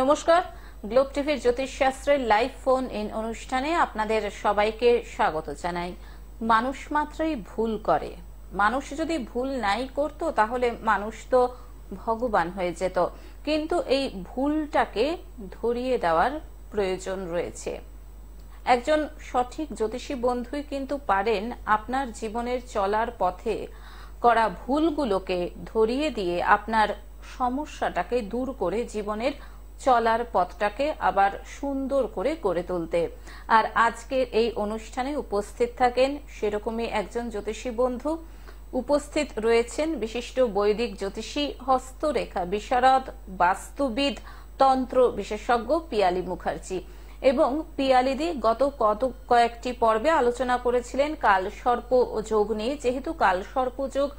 নমস্কার গ্লোব টিভির জ্যোতিষশাস্ত্রের live phone in অনুষ্ঠানে আপনাদের সবাইকে স্বাগত জানাই মানুষ মাত্রই ভুল করে মানুষ যদি ভুল নাই করত তাহলে মানুষ তো ভগবান হয়ে যেত কিন্তু এই ভুলটাকে ধরিয়ে দেওয়ার প্রয়োজন রয়েছে একজন সঠিক জ্যোতিষী বন্ধুই কিন্তু পারেন আপনার জীবনের চলার পথে করা ভুলগুলোকে ধরিয়ে দিয়ে আপনার সমস্যাটাকে দূর করে জীবনের চলার পথটাকে আবার সুন্দর করে গড়ে তুলতে আর আজকের এই অনুষ্ঠানে উপস্থিত থাকেন সেরকমই একজন জ্যোতিষী বন্ধু উপস্থিত রয়েছেন বিশিষ্ট বৈদিক জ্যোতিষী হস্তরেখা বিশারদ বাস্তুবিদ তন্ত্র বিশেষজ্ঞ পিয়ালি মুখার্জি এবং পিয়ালিদি গত কত কয়েকটি পর্বে আলোচনা করেছিলেন ও যোগ নিয়ে যেহেতু সর্প যোগ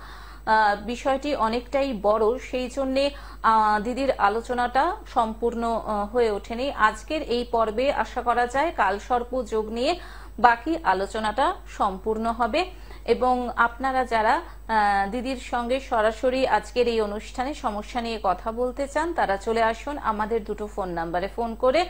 বিষয়টি অনেকটাই বড় সেই জন্যে দিদির আলোচনাটা সম্পূর্ণ হয়ে ওঠেনি আজকের এই পর্বে আশা করা যায় কালসর্প যোগ নিয়ে বাকি আলোচনাটা সম্পূর্ণ হবে এবং আপনারা যারা দিদির সঙ্গে সরাসরি আজকের এই অনুষ্ঠানে সমস্যা নিয়ে কথা বলতে চান তারা চলে আসুন আমাদের দুটো ফোন নাম্বারে ফোন করে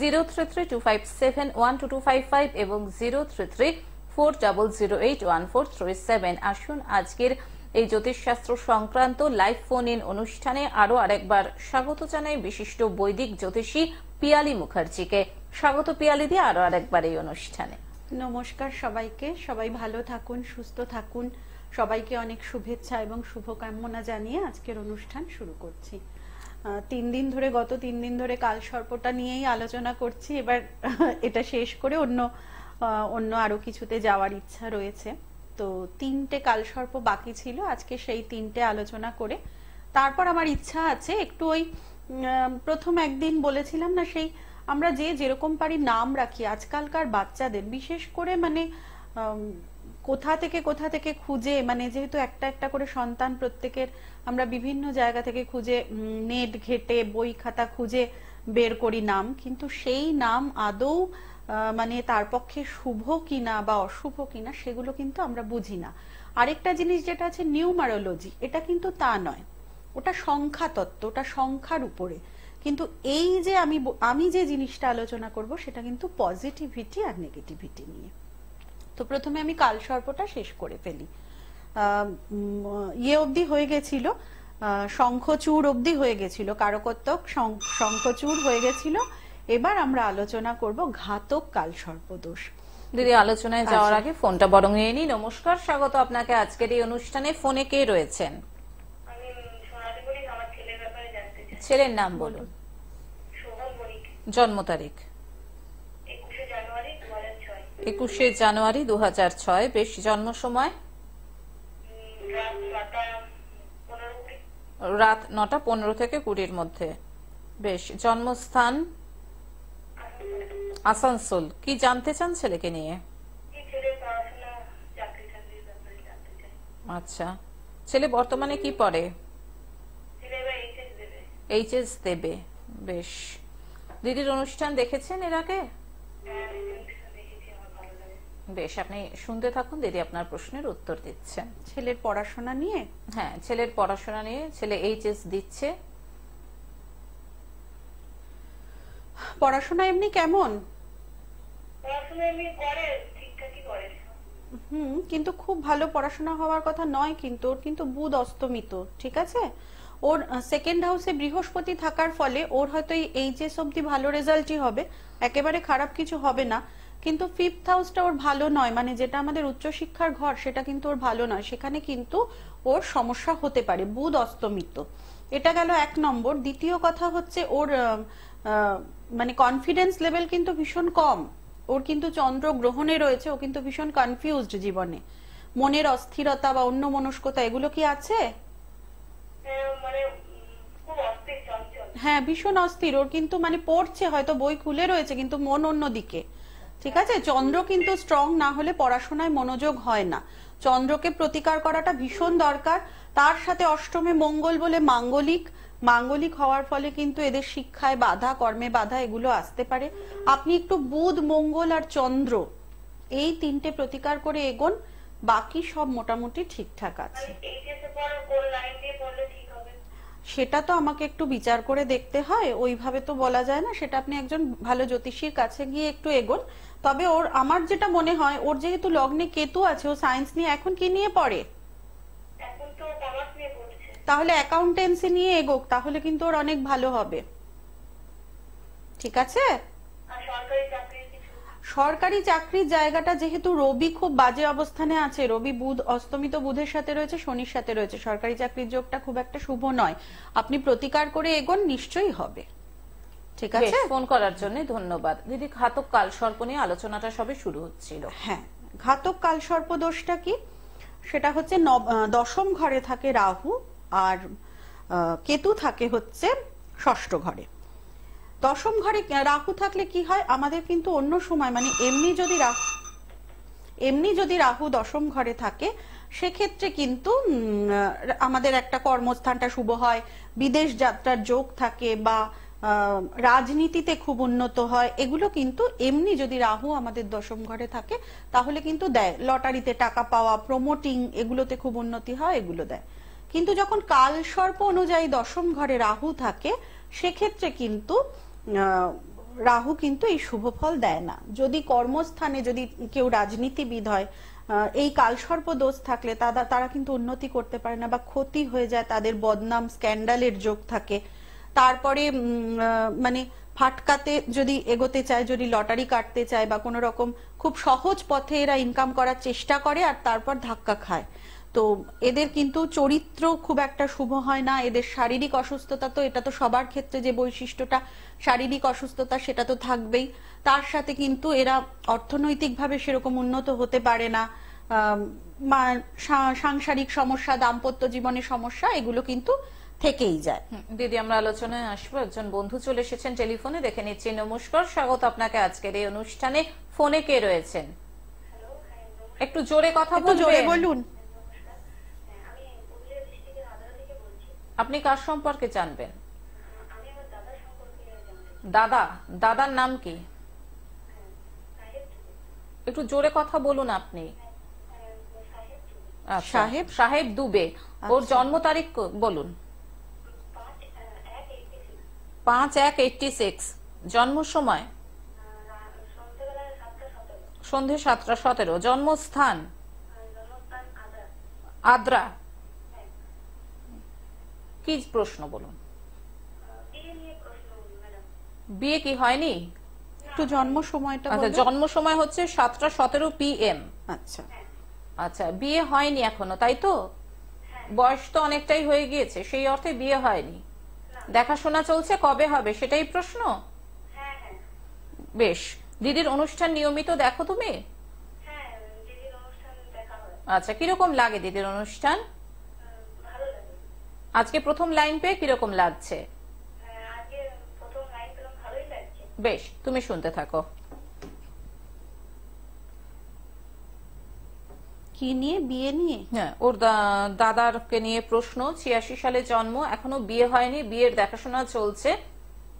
zero three three two five seven one two two five five এবং zero three three four double zero eight one four three seven আসুন আজকের এই জ্যোতিষশাস্ত্র সংক্রান্ত লাইভ ফোন ইন অনুষ্ঠানে আরও আরেকবার স্বাগত জানাই বিশিষ্ট বৈদিক জ্যোতিষী পিয়ালি মুখার্জিকে স্বাগত পিয়ালি দিয়ে আরও আরেকবার এই অনুষ্ঠানে নমস্কার সবাইকে সবাই ভালো থাকুন সুস্থ থাকুন সবাইকে অনেক শুভেচ্ছা এবং শুভকামনা জানিয়ে আজকের অনুষ্ঠান শুরু করছি তিন দিন ধরে গত তিন দিন ধরে কাল সর্পটা নিয়েই আলোচনা করছি এবার এটা শেষ করে অন্য অন্য আরও কিছুতে যাওয়ার ইচ্ছা রয়েছে তো তিনটে কালসর্প বাকি ছিল আজকে সেই তিনটে আলোচনা করে তারপর আমার ইচ্ছা আছে একটু ওই প্রথম একদিন বলেছিলাম না সেই আমরা যে যেরকম পারি নাম রাখি আজকালকার বাচ্চাদের বিশেষ করে মানে কোথা থেকে কোথা থেকে খুঁজে মানে যেহেতু একটা একটা করে সন্তান প্রত্যেকের আমরা বিভিন্ন জায়গা থেকে খুঁজে নেট ঘেটে বই খাতা খুঁজে বের করি নাম কিন্তু সেই নাম আদৌ মানে তার পক্ষে শুভ কিনা বা অশুভ কিনা সেগুলো কিন্তু আমরা বুঝি না আরেকটা জিনিস যেটা আছে নিউমারোলজি এটা কিন্তু তা নয় ওটা সংখ্যা তত্ত্ব ওটা সংখ্যার উপরে কিন্তু এই যে আমি আমি যে জিনিসটা আলোচনা করব সেটা কিন্তু পজিটিভিটি আর নেগেটিভিটি নিয়ে তো প্রথমে আমি কাল সর্পটা শেষ করে ফেলি ইয়ে অবধি হয়ে গেছিল শঙ্খচূড় অবধি হয়ে গেছিল কারকত্বক শঙ্খচূড় হয়ে গেছিল এবার আমরা আলোচনা করব ঘাতক কাল সর্পদোষ দিদি আলোচনায় আচ্ছা। যাওয়ার আগে ফোনটা বরং নিয়ে নি নমস্কার স্বাগত আপনাকে আজকের এই অনুষ্ঠানে ফোনে কে রয়েছেন ছেলের নাম বলুন জন্ম তারিখ একুশে জানুয়ারি দু হাজার ছয় বেশ জন্ম সময় রাত নটা পনেরো থেকে কুড়ির মধ্যে বেশ জন্মস্থান আসানসোল কি জানতে চান ছেলেকে নিয়ে আচ্ছা ছেলে বর্তমানে কি পড়ে এইচএস দেবে বেশ দিদির অনুষ্ঠান দেখেছেন এর আগে হ্যাঁ, বেশ আপনি শুনতে থাকুন দিদি আপনার প্রশ্নের উত্তর দিচ্ছেন ছেলের পড়াশোনা নিয়ে হ্যাঁ ছেলের পড়াশোনা নিয়ে ছেলে এইচএস দিচ্ছে পড়াশোনা এমনি কেমন হুম কিন্তু খুব ভালো পড়াশোনা হওয়ার কথা নয় কিন্তু কিন্তু বুধ অস্তমিত ঠিক আছে ওর সেকেন্ড হাউসে বৃহস্পতি থাকার ফলে ওর হয়তো এই যে অবধি ভালো রেজাল্টই হবে একেবারে খারাপ কিছু হবে না কিন্তু ফিফথ হাউসটা ওর ভালো নয় মানে যেটা আমাদের উচ্চশিক্ষার ঘর সেটা কিন্তু ওর ভালো নয় সেখানে কিন্তু ওর সমস্যা হতে পারে বুধ অস্তমিত এটা গেল এক নম্বর দ্বিতীয় কথা হচ্ছে ওর মানে কনফিডেন্স লেভেল কিন্তু ভীষণ কম ওর কিন্তু গ্রহণে রয়েছে ও কিন্তু ভীষণ কনফিউজড জীবনে মনের অস্থিরতা বা অন্য মনস্কতা এগুলো কি আছে মানে, হ্যাঁ ভীষণ অস্থির ওর কিন্তু মানে পড়ছে হয়তো বই খুলে রয়েছে কিন্তু মন অন্যদিকে ঠিক আছে চন্দ্র কিন্তু স্ট্রং না হলে পড়াশোনায় মনোযোগ হয় না চন্দ্রকে প্রতিকার করাটা ভীষণ দরকার তার সাথে অষ্টমে মঙ্গল বলে মাঙ্গলিক মাঙ্গলিক হওয়ার ফলে কিন্তু এদের শিক্ষায় বাধা কর্মে বাধা এগুলো আসতে পারে আপনি একটু বুধ মঙ্গল আর চন্দ্র এই তিনটে প্রতিকার করে এগোন বাকি সব মোটামুটি ঠিকঠাক আছে সেটা তো আমাকে একটু বিচার করে দেখতে হয় ওইভাবে তো বলা যায় না সেটা আপনি একজন ভালো জ্যোতিষীর কাছে গিয়ে একটু এগোন তবে ওর আমার যেটা মনে হয় ওর যেহেতু লগ্নে কেতু আছে ও সায়েন্স নিয়ে এখন কি নিয়ে পড়ে তাহলে অ্যাকাউন্টেন্সি নিয়ে এগোক তাহলে কিন্তু ওর অনেক ভালো হবে ঠিক আছে সরকারি চাকরির জায়গাটা যেহেতু রবি খুব বাজে অবস্থানে আছে রবি বুধ অস্তমিত বুধের সাথে রয়েছে শনির সাথে রয়েছে সরকারি চাকরির যোগটা খুব একটা শুভ নয় আপনি প্রতিকার করে এগোন নিশ্চয়ই হবে ঠিক আছে ফোন করার জন্য ধন্যবাদ দিদি ঘাতক কাল সর্প নিয়ে আলোচনাটা সবে শুরু হচ্ছিল হ্যাঁ ঘাতক কাল সর্প দোষটা কি সেটা হচ্ছে দশম ঘরে থাকে রাহু আর কেতু থাকে হচ্ছে ষষ্ঠ ঘরে দশম ঘরে রাহু থাকলে কি হয় আমাদের কিন্তু অন্য সময় মানে এমনি যদি রাহু এমনি যদি রাহু দশম ঘরে থাকে সেক্ষেত্রে কিন্তু আমাদের একটা কর্মস্থানটা শুভ হয় বিদেশ যাত্রার যোগ থাকে বা রাজনীতিতে খুব উন্নত হয় এগুলো কিন্তু এমনি যদি রাহু আমাদের দশম ঘরে থাকে তাহলে কিন্তু দেয় লটারিতে টাকা পাওয়া প্রমোটিং এগুলোতে খুব উন্নতি হয় এগুলো দেয় কিন্তু যখন কাল সর্প অনুযায়ী দশম ঘরে রাহু থাকে সেক্ষেত্রে কিন্তু রাহু কিন্তু এই শুভ ফল দেয় না যদি কর্মস্থানে যদি কেউ রাজনীতিবিদ হয় এই কালসর্প দোষ থাকলে তারা তারা কিন্তু উন্নতি করতে পারে না বা ক্ষতি হয়ে যায় তাদের বদনাম স্ক্যান্ডালের যোগ থাকে তারপরে মানে ফাটকাতে যদি এগোতে চায় যদি লটারি কাটতে চায় বা কোনো রকম খুব সহজ পথে এরা ইনকাম করার চেষ্টা করে আর তারপর ধাক্কা খায় তো এদের কিন্তু চরিত্র খুব একটা শুভ হয় না এদের শারীরিক অসুস্থতা তো এটা তো সবার ক্ষেত্রে যে বৈশিষ্ট্যটা শারীরিক অসুস্থতা সেটা তো থাকবেই তার সাথে কিন্তু এরা অর্থনৈতিকভাবে সেরকম উন্নত হতে পারে না সাংসারিক সমস্যা দাম্পত্য জীবনে সমস্যা এগুলো কিন্তু থেকেই যায় দিদি আমরা আলোচনায় আসবো একজন বন্ধু চলে এসেছেন টেলিফোনে দেখে নিচ্ছি নমস্কার স্বাগত আপনাকে আজকের এই অনুষ্ঠানে ফোনে কে রয়েছেন একটু জোরে কথা বলুন আপনি কার সম্পর্কে জানবেন দাদা দাদার নাম কি একটু জোরে কথা বলুন আপনি আচ্ছা, সাহেব সাহেব দুবে আচ্ছা। ওর জন্ম তারিখ বলুন পাঁচ এক এইটটি সিক্স জন্ম সময় সন্ধে সাতটা সতেরো জন্মস্থান আদ্রা কি প্রশ্ন বলুন বিয়ে কি হয়নি একটু জন্ম সময়টা আচ্ছা জন্ম সময় হচ্ছে সাতটা সতেরো পিএম আচ্ছা আচ্ছা বিয়ে হয়নি এখনো তাই তো বয়স তো অনেকটাই হয়ে গিয়েছে সেই অর্থে বিয়ে হয়নি দেখাশোনা চলছে কবে হবে সেটাই প্রশ্ন বেশ দিদির অনুষ্ঠান নিয়মিত দেখো তুমি হ্যাঁ, আচ্ছা কিরকম লাগে দিদির অনুষ্ঠান আজকে প্রথম লাইন পেয়ে কিরকম লাগছে বেশ তুমি শুনতে থাকো কি নিয়ে বিয়ে নিয়ে হ্যাঁ ওর দাদারকে নিয়ে প্রশ্ন ছিয়াশি সালে জন্ম এখনো বিয়ে হয়নি বিয়ের দেখাশোনা চলছে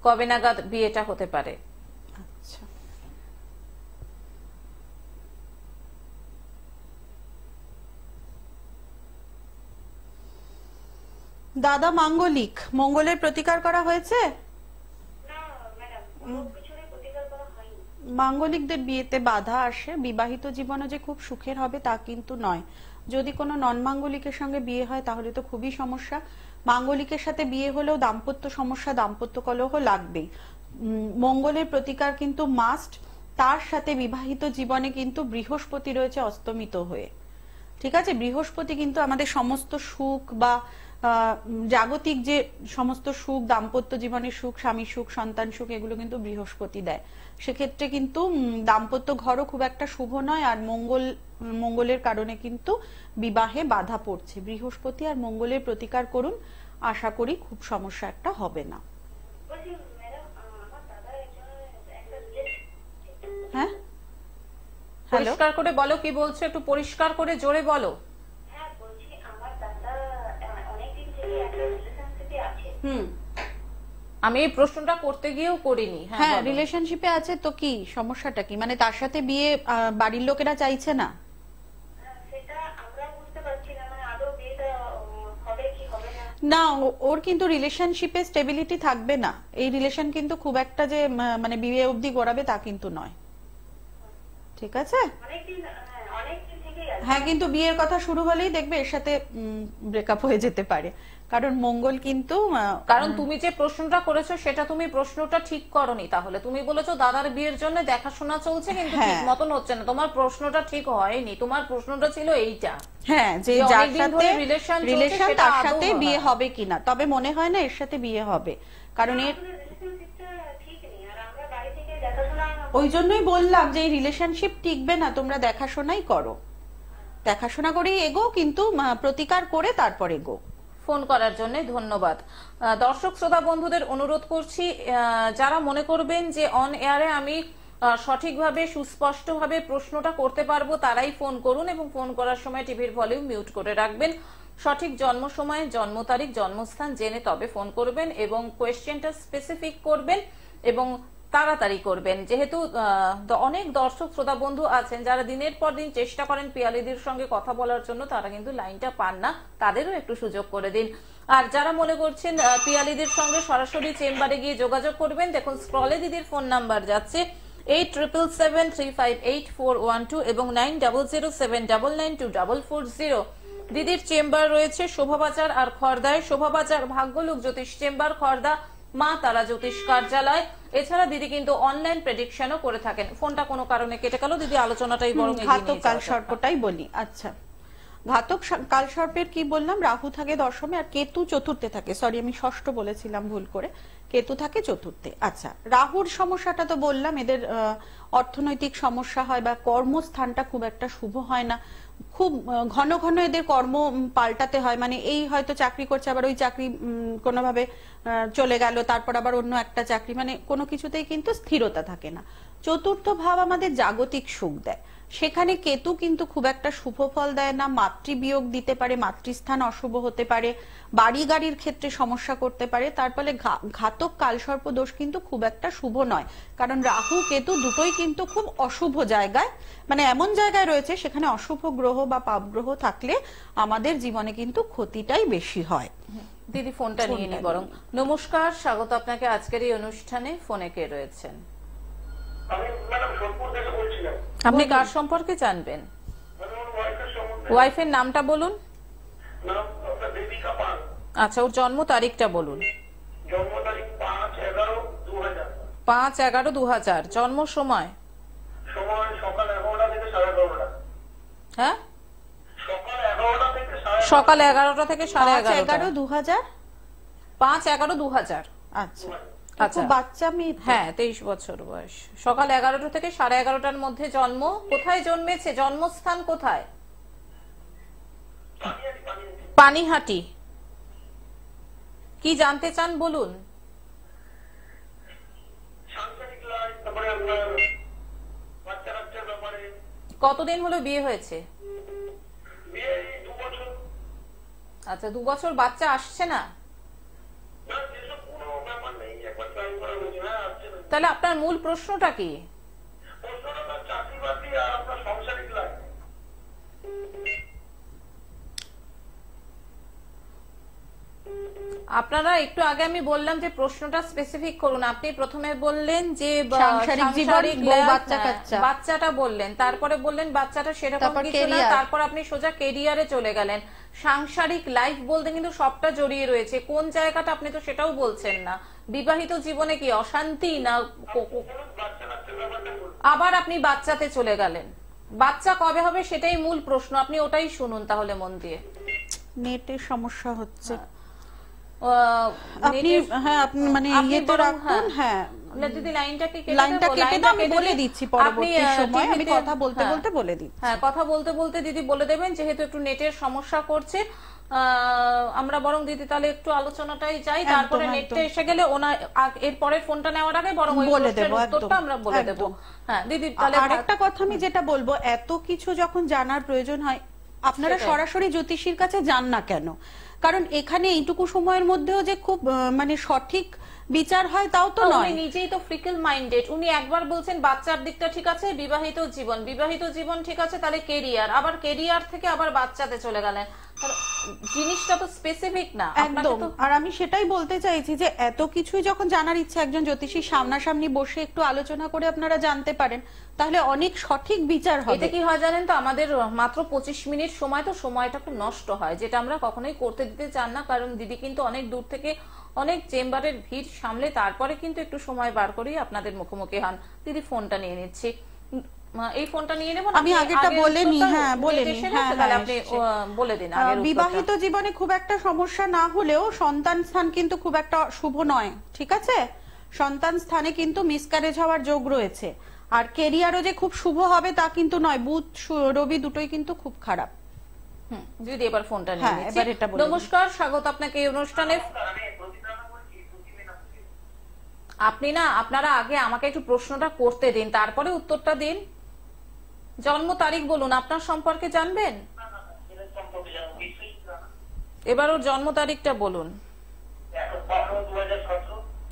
কবে নাগাদ বিয়েটা হতে পারে দাদা মাঙ্গলিক মঙ্গলের প্রতিকার করা হয়েছে মাঙ্গলিকদের বিয়েতে বাধা আসে বিবাহিত জীবনে যে খুব সুখের হবে তা কিন্তু নয় যদি কোনো নন মাঙ্গলিকের সঙ্গে বিয়ে হয় তাহলে তো খুবই সমস্যা মাঙ্গলিকের সাথে বিয়ে হলেও দাম্পত্য সমস্যা দাম্পত্য কলহ লাগবেই মঙ্গলের প্রতিকার কিন্তু মাস্ট তার সাথে বিবাহিত জীবনে কিন্তু বৃহস্পতি রয়েছে অস্তমিত হয়ে ঠিক আছে বৃহস্পতি কিন্তু আমাদের সমস্ত সুখ বা জাগতিক যে সমস্ত সুখ দাম্পত্য জীবনের সুখ স্বামী সুখ সন্তান সুখ এগুলো কিন্তু বৃহস্পতি দেয় সেক্ষেত্রে কিন্তু দাম্পত্য ঘরও খুব একটা শুভ নয় আর মঙ্গল মঙ্গলের কারণে কিন্তু বিবাহে বাধা পড়ছে বৃহস্পতি আর মঙ্গলের প্রতিকার করুন আশা করি খুব সমস্যা একটা হবে না হ্যাঁ পরিষ্কার করে বলো কি বলছো একটু পরিষ্কার করে জোরে বলো হুম আমি এই প্রশ্নটা করতে গিয়েও করিনি হ্যাঁ রিলেশনশিপে হ্যাঁ, আছে তো কি সমস্যাটা কি মানে তার সাথে বিয়ে বাড়ির লোকেরা চাইছে না না ওর কিন্তু রিলেশনশিপে স্টেবিলিটি থাকবে না এই রিলেশন কিন্তু খুব একটা যে মানে বিয়ে অবধি গড়াবে তা কিন্তু নয় ঠিক আছে হ্যাঁ কিন্তু বিয়ের কথা শুরু হলেই দেখবে এর সাথে ব্রেকআপ হয়ে যেতে পারে কারণ মঙ্গল কিন্তু কারণ তুমি যে প্রশ্নটা করেছো সেটা তুমি প্রশ্নটা ঠিক করনি তাহলে তুমি বলেছো দাদার বিয়ের জন্য দেখাশোনা চলছে কিন্তু হ্যাঁ। ঠিক মতন হচ্ছে না তোমার প্রশ্নটা ঠিক হয়নি তোমার প্রশ্নটা ছিল এইটা হ্যাঁ যে যার সাথে রিলেশন রিলেশন তার সাথে বিয়ে হবে কিনা তবে মনে হয় না এর সাথে বিয়ে হবে কারণ এর ওই জন্যই বললাম যে এই রিলেশনশিপ টিকবে না তোমরা দেখাশোনাই করো দেখাশোনা করেই এগো কিন্তু প্রতিকার করে তারপর এগো ফোন করার জন্য ধন্যবাদ দর্শক শ্রোতা বন্ধুদের অনুরোধ করছি যারা মনে করবেন যে অন এয়ারে আমি সঠিকভাবে সুস্পষ্টভাবে প্রশ্নটা করতে পারবো তারাই ফোন করুন এবং ফোন করার সময় টিভির ভলিউম মিউট করে রাখবেন সঠিক জন্ম সময় জন্ম তারিখ জন্মস্থান জেনে তবে ফোন করবেন এবং কোয়েশ্চেনটা স্পেসিফিক করবেন এবং তাড়াতাড়ি করবেন যেহেতু অনেক দর্শক শ্রোতা বন্ধু আছেন যারা দিনের পর দিন চেষ্টা করেন পিয়ালিদির সঙ্গে কথা বলার জন্য তারা কিন্তু লাইনটা পান না তাদেরও একটু সুযোগ করে দিন আর যারা মনে করছেন পিয়ালিদির সঙ্গে সরাসরি চেম্বারে গিয়ে যোগাযোগ করবেন দেখুন স্ক্রলে দিদির ফোন নাম্বার যাচ্ছে eight triple seven three five eight four one two এবং nine double zero seven double nine two double four zero দিদির চেম্বার রয়েছে শোভাবাজার আর খর্দায় শোভাবাজার ভাগ্যলোক জ্যোতিষ চেম্বার খর্দা মা তারা জ্যোতিষ কার্যালয় এছাড়া দিদি কিন্তু অনলাইন প্রেডিকশনও করে থাকেন ফোনটা কোনো কারণে কেটে গেল দিদি আলোচনাটাই বরং ঘাতক কাল সর্পটাই বলি আচ্ছা ঘাতক কাল সর্পের কি বললাম রাহু থাকে দশমে আর কেতু চতুর্থে থাকে সরি আমি ষষ্ঠ বলেছিলাম ভুল করে কেতু থাকে চতুর্থে আচ্ছা রাহুর সমস্যাটা তো বললাম এদের অর্থনৈতিক সমস্যা হয় বা কর্মস্থানটা খুব একটা শুভ হয় না খুব ঘন ঘন এদের কর্ম পাল্টাতে হয় মানে এই হয়তো চাকরি করছে আবার ওই চাকরি কোনোভাবে চলে গেল তারপর আবার অন্য একটা চাকরি মানে কোনো কিছুতেই কিন্তু স্থিরতা থাকে না চতুর্থ ভাব আমাদের জাগতিক সুখ দেয় সেখানে কেতু কিন্তু খুব একটা শুভ ফল দেয় না মাতৃবিয়োগ দিতে পারে মাতৃস্থান অশুভ হতে পারে বাড়ি গাড়ির ক্ষেত্রে সমস্যা করতে পারে তার ফলে ঘাতক কালসর্প দোষ কিন্তু খুব একটা শুভ নয় কারণ রাহু কেতু দুটোই কিন্তু খুব অশুভ জায়গায় মানে এমন জায়গায় রয়েছে সেখানে অশুভ গ্রহ বা পাপ গ্রহ থাকলে আমাদের জীবনে কিন্তু ক্ষতিটাই বেশি হয় দিদি ফোনটা নিয়ে নি বরং নমস্কার স্বাগত আপনাকে আজকের এই অনুষ্ঠানে ফোনে কে রয়েছেন আমি ম্যাডাম সোনপুর থেকে বলছি আপনি কার সম্পর্কে জানবেন ওয়াইফের নামটা বলুন আচ্ছা ওর জন্ম তারিখটা বলুন পাঁচ এগারো দু হাজার জন্ম সময় হ্যাঁ সকাল এগারোটা থেকে সাড়ে এগারো দু হাজার পাঁচ এগারো দু হাজার আচ্ছা আচ্ছা বাচ্চা মেয়ে হ্যাঁ তেইশ বছর বয়স সকাল এগারোটা থেকে সাড়ে এগারোটার মধ্যে জন্ম কোথায় জন্মেছে জন্মস্থান কোথায় পানিহাটি কি জানতে চান বলুন কতদিন হলো বিয়ে হয়েছে আচ্ছা দু বছর বাচ্চা আসছে না তাহলে আপনার মূল প্রশ্নটা কি আপনারা একটু আগে আমি বললাম যে প্রশ্নটা স্পেসিফিক করুন আপনি প্রথমে বললেন যে হ্যাঁ, বাচ্চাটা বললেন তারপরে বললেন বাচ্চাটা সেরকম কিছু না তারপর আপনি সোজা কেরিয়ারে চলে গেলেন সাংসারিক লাইফ বলতে কিন্তু সবটা জড়িয়ে রয়েছে কোন জায়গাটা আপনি তো সেটাও বলছেন না বিবাহিত জীবনে কি অশান্তি না আবার আপনি বাচ্চাতে চলে গেলেন বাচ্চা কবে হবে সেটাই মূল প্রশ্ন আপনি ওটাই শুনুন তাহলে মন দিয়ে নেটে সমস্যা হচ্ছে কথা বলতে বলতে দিদি বলে দেবেন যেহেতু একটু নেটের সমস্যা করছে আমরা বরং দিদি তাহলে একটু আলোচনাটাই চাই তারপরে নেটটা এসে গেলে ওনা ফোনটা নেওয়ার আগে বরং বলে দেব উত্তরটা আমরা বলে দেব হ্যাঁ দিদি তাহলে আরেকটা কথা আমি যেটা বলবো এত কিছু যখন জানার প্রয়োজন হয় আপনারা সরাসরি জ্যোতিষীর কাছে যান না কেন কারণ এখানে এইটুকু সময়ের মধ্যেও যে খুব মানে সঠিক বিচার হয় তাও তো নয় নিজেই তো ফ্রিকল মাইন্ডেড উনি একবার বলছেন বাচ্চার দিকটা ঠিক আছে বিবাহিত জীবন বিবাহিত জীবন ঠিক আছে তাহলে কেরিয়ার আবার কেরিয়ার থেকে আবার বাচ্চাতে চলে গেলেন জিনিসটা তো স্পেসিফিক না একদম আর আমি সেটাই বলতে চাইছি যে এত কিছুই যখন জানার ইচ্ছে একজন জ্যোতিষীর সামনাসামনি বসে একটু আলোচনা করে আপনারা জানতে পারেন তাহলে অনেক সঠিক বিচার হবে এটা কি হয় জানেন তো আমাদের মাত্র পঁচিশ মিনিট সময় তো সময়টা খুব নষ্ট হয় যেটা আমরা কখনোই করতে দিতে চান না কারণ দিদি কিন্তু অনেক দূর থেকে অনেক চেম্বারের ভিড় সামলে তারপরে কিন্তু একটু সময় বার করেই আপনাদের মুখোমুখি হন দিদি ফোনটা নিয়ে নিচ্ছি এই ফোনটা নিয়ে নেব আমি আগেটা বলে নি হ্যাঁ বলে নি হ্যাঁ, হ্যাঁ আপনি বলে দিন বিবাহিত জীবনে খুব একটা সমস্যা না হলেও সন্তান স্থান কিন্তু খুব একটা শুভ নয় ঠিক আছে সন্তান স্থানে কিন্তু মিসক্যারেজ হওয়ার যোগ রয়েছে আর কেরিয়ারও যে খুব শুভ হবে তা কিন্তু নয় বুধ রবি দুটোই কিন্তু খুব খারাপ হুম যদি এবার ফোনটা নিয়ে হ্যাঁ, নমস্কার স্বাগত আপনাকে এই অনুষ্ঠানে আপনি না আপনারা আগে আমাকে একটু প্রশ্নটা করতে দিন তারপরে উত্তরটা দিন জন্ম তারিখ বলুন আপনার সম্পর্কে জানবেন এবার ওর জন্ম তারিখটা বলুন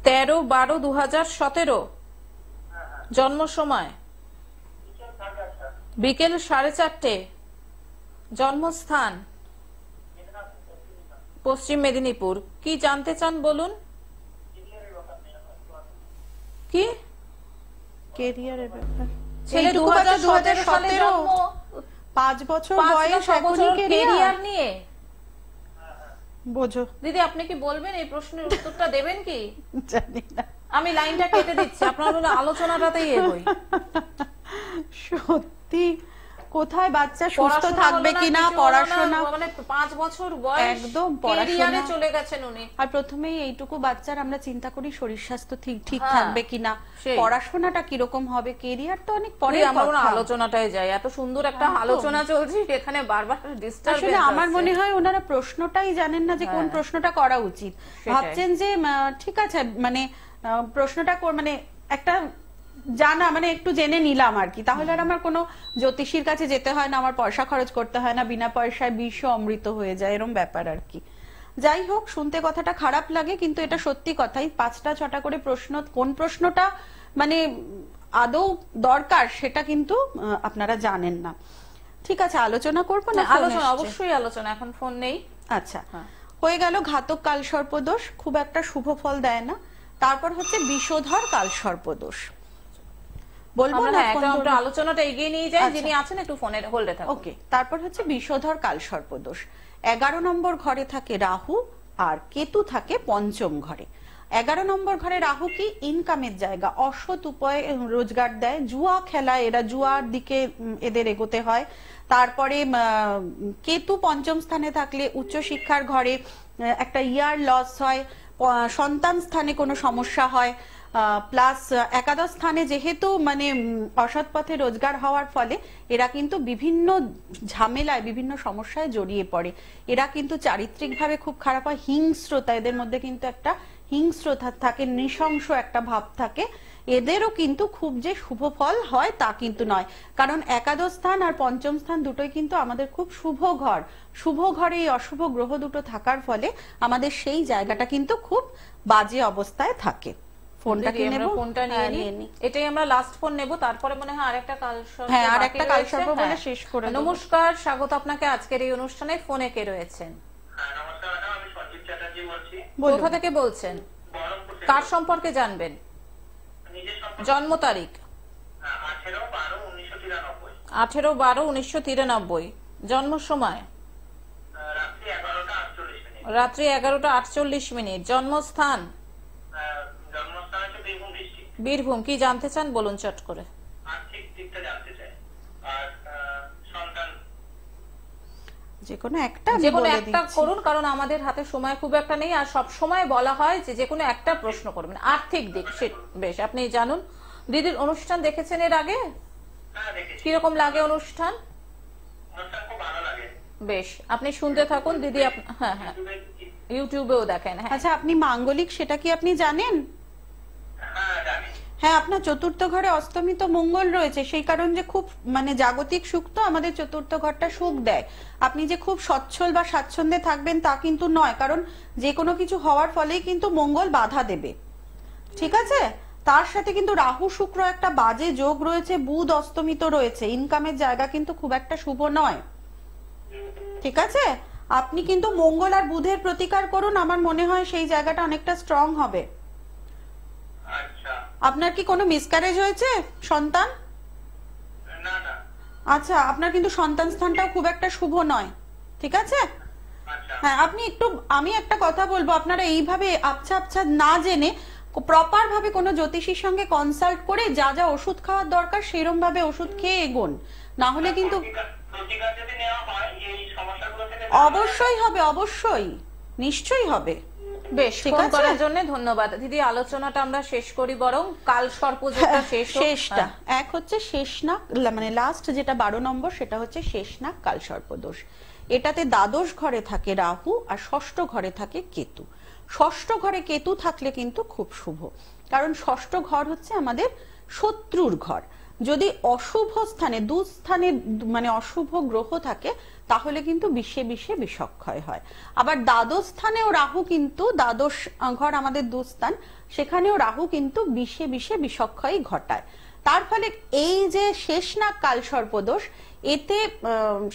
তেরো বারো দু হাজার সতেরো জন্ম সময় বিকেল সাড়ে চারটে জন্মস্থান পশ্চিম মেদিনীপুর কি জানতে চান বলুন কি কেরিয়ারের ব্যাপার ছেলে মানে 2017 পাঁচ বছর বয়স এখনই কেরিয়ার নিয়ে বোঝো দিদি আপনি কি বলবেন এই প্রশ্নের উত্তরটা দেবেন কি জানি না আমি লাইনটা কেটে দিচ্ছি আপনার হলো আলোচনাটাতেই এগোই সত্যি কোথায় বাচ্চা সুস্থ থাকবে কিনা পড়াশোনা মানে পাঁচ বছর বয়স একদম পড়াশোনা চলে গেছেন উনি আর প্রথমেই এইটুকু বাচ্চার আমরা চিন্তা করি শরীর স্বাস্থ্য ঠিক ঠিক হ্যাঁ, থাকবে কিনা পড়াশোনাটা কিরকম হবে কেরিয়ার তো অনেক পরে আমরা আলোচনাটায় যাই এত সুন্দর একটা হ্যাঁ, আলোচনা চলছে এখানে বারবার ডিস্টার্ব আসলে আমার মনে হয় ওনারা প্রশ্নটাই জানেন না যে কোন হ্যাঁ। প্রশ্নটা করা উচিত ভাবছেন যে ঠিক আছে মানে প্রশ্নটা মানে একটা জানা মানে একটু জেনে নিলাম আর কি তাহলে আর আমার কোনো জ্যোতিষীর কাছে যেতে হয় না আমার পয়সা খরচ করতে হয় না বিনা পয়সায় বিষ অমৃত হয়ে যায় এরম ব্যাপার আর কি যাই হোক শুনতে কথাটা খারাপ লাগে কিন্তু এটা সত্যি কথাই পাঁচটা ছটা করে প্রশ্ন কোন প্রশ্নটা মানে আদৌ দরকার সেটা কিন্তু আপনারা জানেন না ঠিক আছে আলোচনা করবো না আলোচনা অবশ্যই আলোচনা এখন ফোন নেই আচ্ছা হ্যাঁ। হয়ে গেল ঘাতক কালসর্পদোষ খুব একটা শুভ ফল দেয় না তারপর হচ্ছে বিষধর কালসর্পদোষ বলবো না হ্যাঁ, আলোচনাটা এগিয়ে নিয়ে যাই যিনি আচ্ছা। আছেন একটু ফোনের হোল্ডে থাকুন ওকে তারপর হচ্ছে বিষধর কাল সর্পদোষ এগারো নম্বর ঘরে থাকে রাহু আর কেতু থাকে পঞ্চম ঘরে এগারো নম্বর ঘরে রাহু কি ইনকামের জায়গা অসৎ উপায়ে রোজগার দেয় জুয়া খেলা এরা জুয়ার দিকে এদের এগোতে হয় তারপরে কেতু পঞ্চম স্থানে থাকলে উচ্চশিক্ষার ঘরে একটা ইয়ার লস হয় সন্তান স্থানে কোনো সমস্যা হয় প্লাস একাদশ স্থানে যেহেতু মানে অসৎ পথে রোজগার হওয়ার ফলে এরা কিন্তু বিভিন্ন ঝামেলায় বিভিন্ন সমস্যায় জড়িয়ে পড়ে এরা কিন্তু চারিত্রিকভাবে খুব খারাপ হয় হিংস্রতা এদের মধ্যে কিন্তু একটা হিংস্রতা থাকে নৃশংস একটা ভাব থাকে এদেরও কিন্তু খুব যে শুভ ফল হয় তা কিন্তু নয় কারণ একাদশ স্থান আর পঞ্চম স্থান দুটোই কিন্তু আমাদের খুব শুভ ঘর শুভ ঘরে এই অশুভ গ্রহ দুটো থাকার ফলে আমাদের সেই জায়গাটা কিন্তু খুব বাজে অবস্থায় থাকে ফোনটা কি নেব ফোনটা নিয়ে হ্যাঁ, নিই এটাই আমরা লাস্ট ফোন নেব তারপরে মনে হয় আরেকটা কাল হ্যাঁ আরেকটা কাল বলে হ্যাঁ। শেষ করে নমস্কার স্বাগত আপনাকে আজকের এই অনুষ্ঠানে ফোনে কে রয়েছেন হ্যাঁ, কোথা থেকে বলছেন কার সম্পর্কে জানবেন জন্ম তারিখ আঠেরো বারো উনিশশো তিরানব্বই জন্ম সময় রাত্রি এগারোটা আটচল্লিশ মিনিট জন্মস্থান বীরভূম কি জানতে চান বলুন চট করে যে কোনো একটা যে কোনো একটা করুন কারণ আমাদের হাতে সময় খুব একটা নেই আর সব সময় বলা হয় যে যে কোনো একটা প্রশ্ন করবেন আর্থিক দিক বেশ আপনি জানুন দিদির অনুষ্ঠান দেখেছেন এর আগে হ্যাঁ, কিরকম লাগে অনুষ্ঠান বেশ আপনি শুনতে থাকুন দিদি হ্যাঁ হ্যাঁ ইউটিউবেও দেখেন হ্যাঁ। আচ্ছা আপনি মাঙ্গলিক সেটা কি আপনি জানেন হ্যাঁ আপনার চতুর্থ ঘরে অস্তমিত মঙ্গল রয়েছে সেই কারণ যে খুব মানে জাগতিক সুখ তো আমাদের চতুর্থ ঘরটা সুখ দেয় আপনি যে খুব সচ্ছল বা স্বাচ্ছন্দ্যে থাকবেন তা কিন্তু নয় কারণ যে কোনো কিছু হওয়ার ফলেই কিন্তু মঙ্গল বাধা দেবে ঠিক আছে তার সাথে কিন্তু রাহু শুক্র একটা বাজে যোগ রয়েছে বুধ অস্তমিত রয়েছে ইনকামের জায়গা কিন্তু খুব একটা শুভ নয় ঠিক আছে আপনি কিন্তু মঙ্গল আর বুধের প্রতিকার করুন আমার মনে হয় সেই জায়গাটা অনেকটা স্ট্রং হবে আপনার কি কোনো মিসক্যারেজ হয়েছে সন্তান আচ্ছা আপনার কিন্তু সন্তান স্থানটাও খুব একটা শুভ নয় ঠিক আছে আচ্ছা। হ্যাঁ আপনি একটু আমি একটা কথা বলবো আপনারা এইভাবে আচ্ছা আচ্ছা না জেনে প্রপার ভাবে কোনো জ্যোতিষীর সঙ্গে কনসাল্ট করে যা যা ওষুধ খাওয়ার দরকার সেরম ভাবে ওষুধ খেয়ে এগোন না হলে আচ্ছা, কিন্তু অবশ্যই হবে অবশ্যই নিশ্চয়ই হবে বেশ ফোন করার জন্য ধন্যবাদ দিদি আলোচনাটা আমরা শেষ করি বরং কাল সর্পযোগটা হ্যাঁ, শেষ শেষটা হ্যাঁ। এক হচ্ছে শেষ মানে লাস্ট যেটা বারো নম্বর সেটা হচ্ছে শেষ কাল সর্পদোষ এটাতে দ্বাদশ ঘরে থাকে রাহু আর ষষ্ঠ ঘরে থাকে কেতু ষষ্ঠ ঘরে কেতু থাকলে কিন্তু খুব শুভ কারণ ষষ্ঠ ঘর হচ্ছে আমাদের শত্রুর ঘর যদি অশুভ স্থানে দু স্থানে মানে অশুভ গ্রহ থাকে তাহলে কিন্তু বিশ্বে বিশ্বে বিষক্ষয় হয় আবার দ্বাদশ স্থানেও রাহু কিন্তু দ্বাদশ ঘর আমাদের দুস্থান সেখানেও রাহু কিন্তু বিশ্বে বিশ্বে বিষক্ষয় ঘটায় তার ফলে এই যে শেষ নাগ কাল সর্পদোষ এতে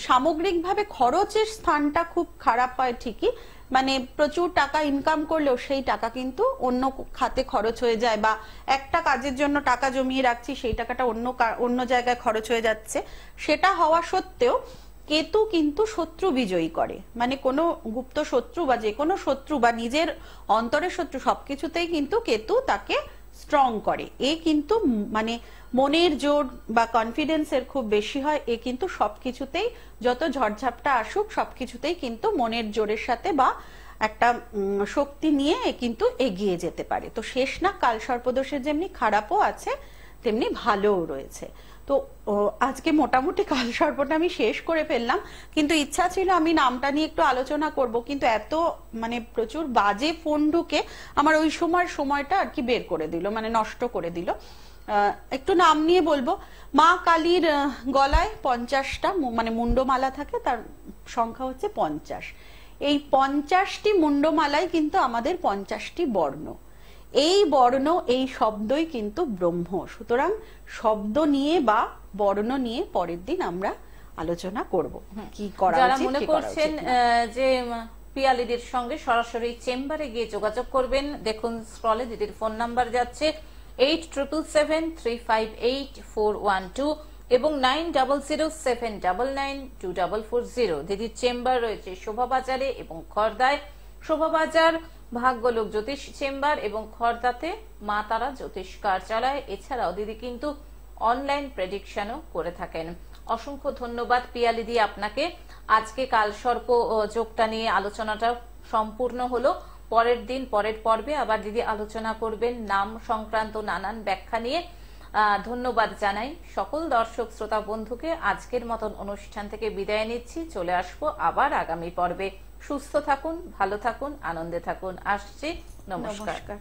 সামগ্রিকভাবে খরচের স্থানটা খুব খারাপ হয় ঠিকই মানে প্রচুর টাকা ইনকাম করলেও সেই টাকা কিন্তু অন্য খাতে খরচ হয়ে যায় বা একটা কাজের জন্য টাকা জমিয়ে রাখছি সেই টাকাটা অন্য অন্য জায়গায় খরচ হয়ে যাচ্ছে সেটা হওয়া সত্ত্বেও কেতু কিন্তু শত্রু বিজয়ী করে মানে কোনো গুপ্ত শত্রু বা যে কোনো শত্রু বা নিজের অন্তরের শত্রু সবকিছুতেই কিন্তু কেতু তাকে স্ট্রং করে এ কিন্তু মানে মনের জোর বা কনফিডেন্স এর খুব বেশি হয় এ কিন্তু সবকিছুতেই যত ঝড়ঝাপটা আসুক সবকিছুতেই কিন্তু মনের জোরের সাথে বা একটা শক্তি নিয়ে কিন্তু এগিয়ে যেতে পারে তো শেষ না কাল সর্পদোষের যেমনি খারাপও আছে তেমনি ভালোও রয়েছে তো আজকে মোটামুটি কাল সর্বটা আমি শেষ করে ফেললাম কিন্তু ইচ্ছা ছিল আমি নামটা নিয়ে একটু আলোচনা করব কিন্তু এত মানে প্রচুর বাজে ফোন ঢুকে আমার ওই সময় সময়টা আর কি বের করে দিল মানে নষ্ট করে দিল একটু নাম নিয়ে বলবো মা কালীর গলায় পঞ্চাশটা মানে মুন্ডমালা থাকে তার সংখ্যা হচ্ছে পঞ্চাশ এই পঞ্চাশটি মুন্ডমালাই কিন্তু আমাদের পঞ্চাশটি বর্ণ এই বর্ণ এই শব্দই কিন্তু ব্রহ্ম সুতরাং শব্দ নিয়ে বা বর্ণ নিয়ে পরের দিন আমরা আলোচনা করব কি করা যারা মনে করছেন যে পিয়ালিদির সঙ্গে সরাসরি চেম্বারে গিয়ে যোগাযোগ করবেন দেখুন স্ক্রলে দিদির ফোন নাম্বার যাচ্ছে eight triple seven three five eight four one two এবং nine double zero seven double nine two double four zero দিদির চেম্বার রয়েছে শোভাবাজারে এবং খর্দায় শোভাবাজার ভাগ্যলোক জ্যোতিষ চেম্বার এবং খড়দাতে মা তারা জ্যোতিষ কার্যালয় এছাড়াও দিদি কিন্তু অনলাইন প্রেডিকশনও করে থাকেন অসংখ্য ধন্যবাদ পিয়ালিদি আপনাকে আজকে কাল সর্প যোগটা নিয়ে আলোচনাটা সম্পূর্ণ হলো পরের দিন পরের পর্বে আবার দিদি আলোচনা করবেন নাম সংক্রান্ত নানান ব্যাখ্যা নিয়ে ধন্যবাদ জানাই সকল দর্শক শ্রোতা বন্ধুকে আজকের মতন অনুষ্ঠান থেকে বিদায় নিচ্ছি চলে আসবো আবার আগামী পর্বে সুস্থ থাকুন ভালো থাকুন আনন্দে থাকুন আসছি নমস্কার